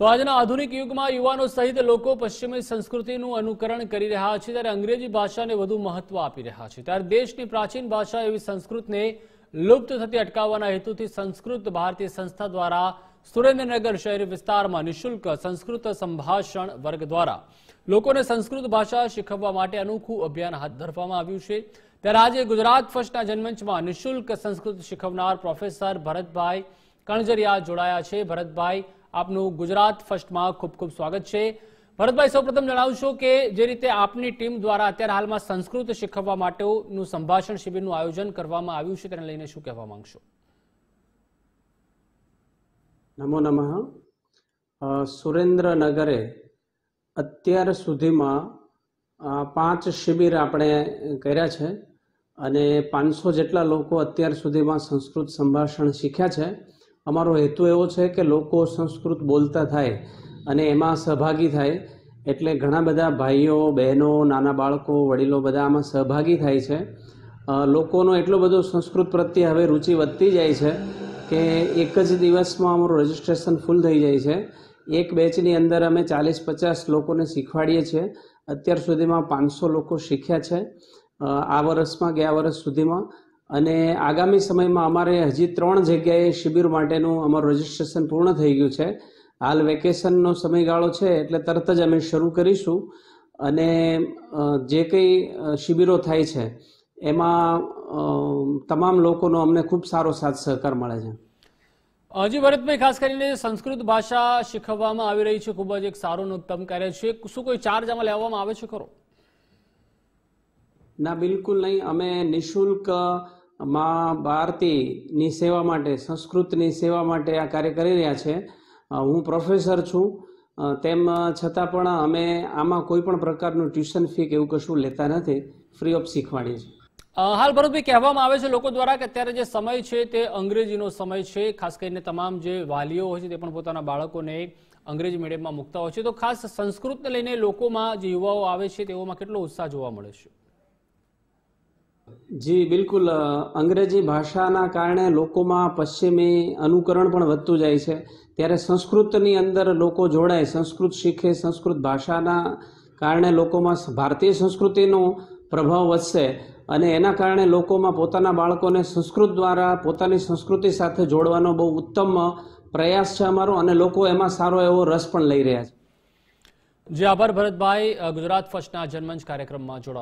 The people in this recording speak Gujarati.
તો આજના આધુનિક યુગમાં યુવાનો સહિત લોકો પશ્ચિમી સંસ્કૃતિનું અનુકરણ કરી રહ્યા છે ત્યારે અંગ્રેજી ભાષાને વધુ મહત્વ આપી રહ્યા છે ત્યારે દેશની પ્રાચીન ભાષા એવી સંસ્કૃતને લુપ્ત થતી અટકાવવાના હેતુથી સંસ્કૃત ભારતીય સંસ્થા દ્વારા સુરેન્દ્રનગર શહેરી વિસ્તારમાં નિઃશુલ્ક સંસ્કૃત સંભાષણ વર્ગ દ્વારા લોકોને સંસ્કૃત ભાષા શીખવવા માટે અનોખું અભિયાન હાથ ધરવામાં આવ્યું છે ત્યારે આજે ગુજરાત ફર્સ્ટના જન્મંચમાં નિઃશુલ્ક સંસ્કૃત શીખવનાર પ્રોફેસર ભરતભાઈ કણજરિયા જોડાયા છે ભરતભાઈ આપનું ગુજરાત ફર્સ્ટમાં ખૂબ ખૂબ સ્વાગત છે ભરતભાઈ સૌપ્રથમ જણાવશો કે જે રીતે આપની ટીમ દ્વારા અત્યારે હાલમાં સંસ્કૃત શીખવવા માટેનું સંભાષણ શિબિરનું આયોજન કરવામાં આવ્યું છે તેને લઈને શું કહેવા માંગશો નમો નમ સુરેન્દ્રનગરે અત્યાર સુધીમાં પાંચ શિબિર આપણે કર્યા છે અને પાંચસો જેટલા લોકો અત્યાર સુધીમાં સંસ્કૃત સંભાષણ શીખ્યા છે અમારો હેતુ એવો છે કે લોકો સંસ્કૃત બોલતા થાય અને એમાં સહભાગી થાય એટલે ઘણા બધા ભાઈઓ બહેનો નાના બાળકો વડીલો બધા આમાં સહભાગી થાય છે લોકોનો એટલો બધો સંસ્કૃત પ્રત્યે હવે રુચિ વધતી જાય છે કે એક જ દિવસમાં અમારું રજિસ્ટ્રેશન ફૂલ થઈ જાય છે એક બેચની અંદર અમે ચાલીસ પચાસ લોકોને શીખવાડીએ છીએ અત્યાર સુધીમાં પાંચસો લોકો શીખ્યા છે આ વર્ષમાં ગયા વર્ષ સુધીમાં અને આગામી સમયમાં અમારે હજી ત્રણ જગ્યાએ શિબિર માટેનું અમારું રજીસ્ટ્રેશન પૂર્ણ થઈ ગયું છે હાલ વેકેશનનો સમયગાળો છે એટલે તરત જ અમે શરૂ કરીશું અને જે કંઈ શિબિરો થાય છે એમાં તમામ લોકોનો અમને ખૂબ સારો સાથ સહકાર મળે છે હજી ભરતભાઈ ખાસ કરીને સંસ્કૃત ભાષા શીખવવામાં આવી રહી છે ખૂબ જ એક સારું ઉત્તમ કાર્ય છે શું કોઈ ચાર્જ આમાં લેવામાં આવે છે ખરો ના બિલકુલ નહીં અમે નિઃશુલ્ક માં ભારતીની સેવા માટે સંસ્કૃતની સેવા માટે આ કાર્ય કરી રહ્યા છે હું પ્રોફેસર છું તેમ છતાં પણ અમે આમાં કોઈ પણ પ્રકારનું ટ્યુશન ફી કે એવું કશું લેતા નથી ફ્રી ઓફ શીખવાડીએ છીએ હાલ ભરતભાઈ કહેવામાં આવે છે લોકો દ્વારા કે અત્યારે જે સમય છે તે અંગ્રેજીનો સમય છે ખાસ કરીને તમામ જે વાલીઓ હોય છે તે પણ પોતાના બાળકોને અંગ્રેજી મીડિયમમાં મૂકતા હોય છે તો ખાસ સંસ્કૃતને લઈને લોકોમાં જે યુવાઓ આવે છે તેઓમાં કેટલો ઉત્સાહ જોવા મળે છે જી બિલકુલ અંગ્રેજી ભાષાના કારણે લોકોમાં પશ્ચિમી અનુકરણ પણ વધતું જાય છે ત્યારે સંસ્કૃતની અંદર લોકો જોડાય સંસ્કૃત શીખે સંસ્કૃત ભાષાના કારણે લોકોમાં ભારતીય સંસ્કૃતિનો પ્રભાવ વધશે અને એના કારણે લોકોમાં પોતાના બાળકોને સંસ્કૃત દ્વારા પોતાની સંસ્કૃતિ સાથે જોડવાનો બહુ ઉત્તમ પ્રયાસ છે અમારો અને લોકો એમાં સારો એવો રસ પણ લઈ રહ્યા છે જે આભાર ભરતભાઈ ગુજરાત ફર્સ્ટના જનમંચ કાર્યક્રમમાં જોડાયા